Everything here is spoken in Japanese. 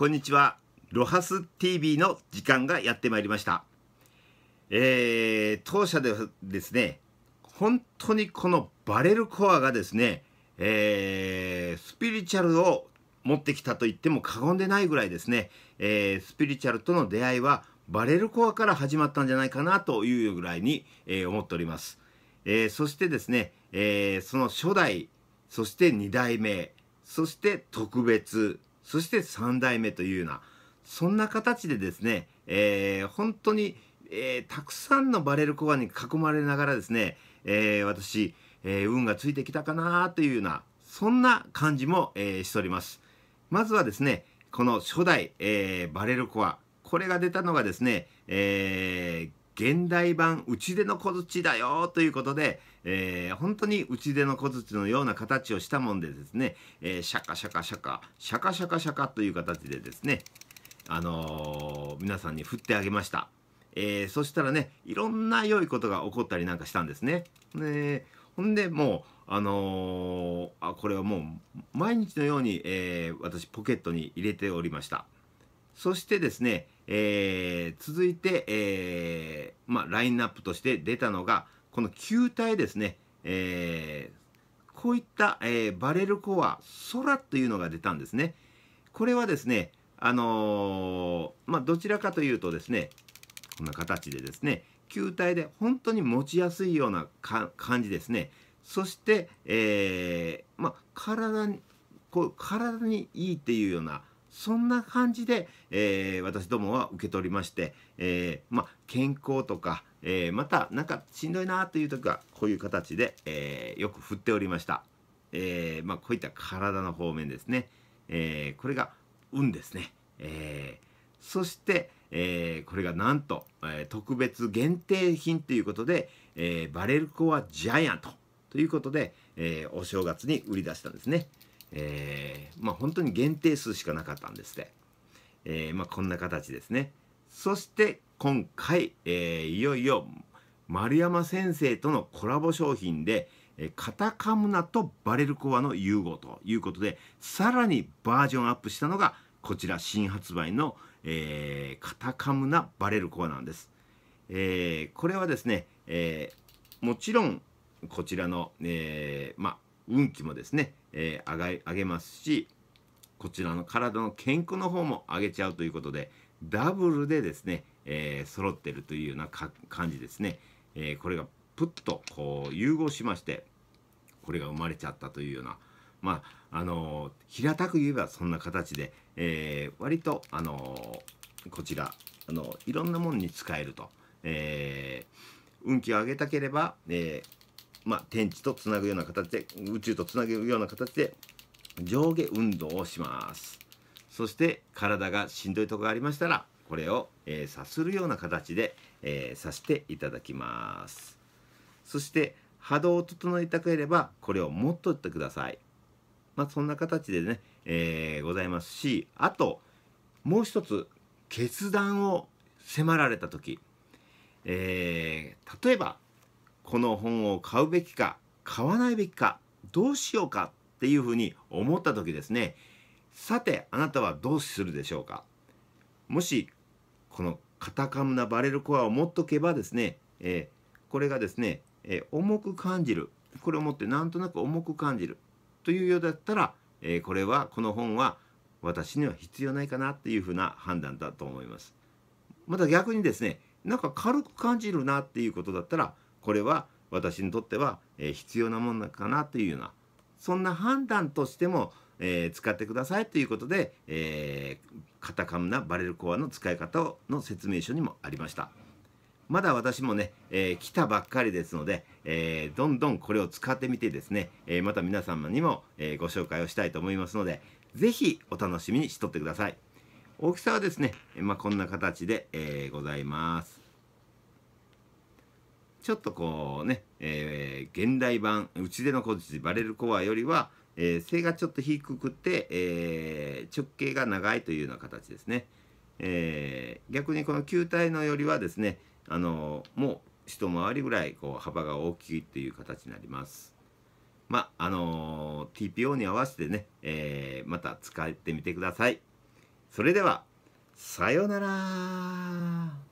こんにちは。ロハス TV の時間がやってまいりました。えー、当社ではですね、本当にこのバレルコアがですね、えー、スピリチュアルを持ってきたと言っても過言でないぐらいですね、えー、スピリチュアルとの出会いはバレルコアから始まったんじゃないかなというぐらいに、え思っております。えそしてですね、えその初代、そして2代目、そして特別、そして3代目というようなそんな形でですね、えー、本当に、えー、たくさんのバレルコアに囲まれながらですね、えー、私、え運がついてきたかなというようなそんな感じも、えしております。まずはですねこの初代、えバレルコアこれが出たのがですね、え現代版打ち出の小槌だよということで、えー、本当に打ち出の小槌のような形をしたもんでですね、えー、シャカシャカシャカ、シャカシャカシャカという形でですね、あのー、皆さんに振ってあげました。えー、そしたらね、いろんな良いことが起こったりなんかしたんですね。ねほんで、もう、あのー、あ、これはもう、毎日のように、えー、私、ポケットに入れておりました。そしてですね、えー、続いて、えー、まあ、ラインナップとして出たのが、この球体ですね、えー、こういった、えバレルコア、空というのが出たんですね。これはですね、あのまあ、どちらかというとですね、こんな形でですね、球体で本当に持ちやすいような感じですね。そして、えまあ、体に、こう体にいいっていうような、そんな感じで、えー、私どもは受け取りまして、えー、まあ、健康とか、えー、またなんかしんどいなという時はこういう形で、えよく振っておりました、えまあ、こういった体の方面ですね、えこれが運ですね、えそして、えこれがなんと、え特別限定品ということで、えバレルコアジャイアントということで、えお正月に売り出したんですね。えー、まあ本当に限定数しかなかったんですって、えー、まあこんな形ですねそして今回、えー、いよいよ丸山先生とのコラボ商品で、えカタカムナとバレルコアの融合ということでさらにバージョンアップしたのがこちら新発売の、えカタカムナバレルコアなんです、えこれはですね、えもちろんこちらの、えまあ運気もですね、えー、上上げますしこちらの体の健康の方も上げちゃうということでダブルでですね、えー、揃ってるというような感じですね、えー、これがプッとこう融合しましてこれが生まれちゃったというようなまああのー、平たく言えばそんな形で、えー、割とあのー、こちらあのいろんなものに使えると、え運気を上げたければ、えーまあ、天地とつなぐような形で宇宙とつなぐような形で上下運動をしますそして体がしんどいとこがありましたらこれを、えー、さするような形で、えー、さしていただきますそして波動を整えたければこれをもっとってくださいまあ、そんな形でね、えー、ございますしあともう一つ決断を迫られた時、えー、例えばこの本を買うべきか買わないべきかどうしようかっていうふうに思った時ですねさてあなたはどうするでしょうかもしこのカタカムなバレルコアを持っとけばですね、えー、これがですね、えー、重く感じるこれを持ってなんとなく重く感じるというようだったら、えー、これはこの本は私には必要ないかなっていうふうな判断だと思います。また逆にですねなんか軽く感じるなっていうことだったらこれは私にとっては、え必要なものかなというようなそんな判断としても、え使ってくださいということで、えカタカムなバレルコアの使い方の説明書にもありました。まだ私もね、えー、来たばっかりですので、えー、どんどんこれを使ってみてですね、えー、また皆様にも、えご紹介をしたいと思いますので、是非お楽しみにしとってください。大きさはですね、まあ、こんな形で、えございます。ちょっとこうね、えー、現代版うちでの小槌バレルコアよりは、えー、背がちょっと低くて、えー、直径が長いというような形ですね、えー、逆にこの球体のよりはですね、あのもう一回りぐらいこう幅が大きいという形になりますまああの TPO に合わせてね、えまた使ってみてくださいそれではさようなら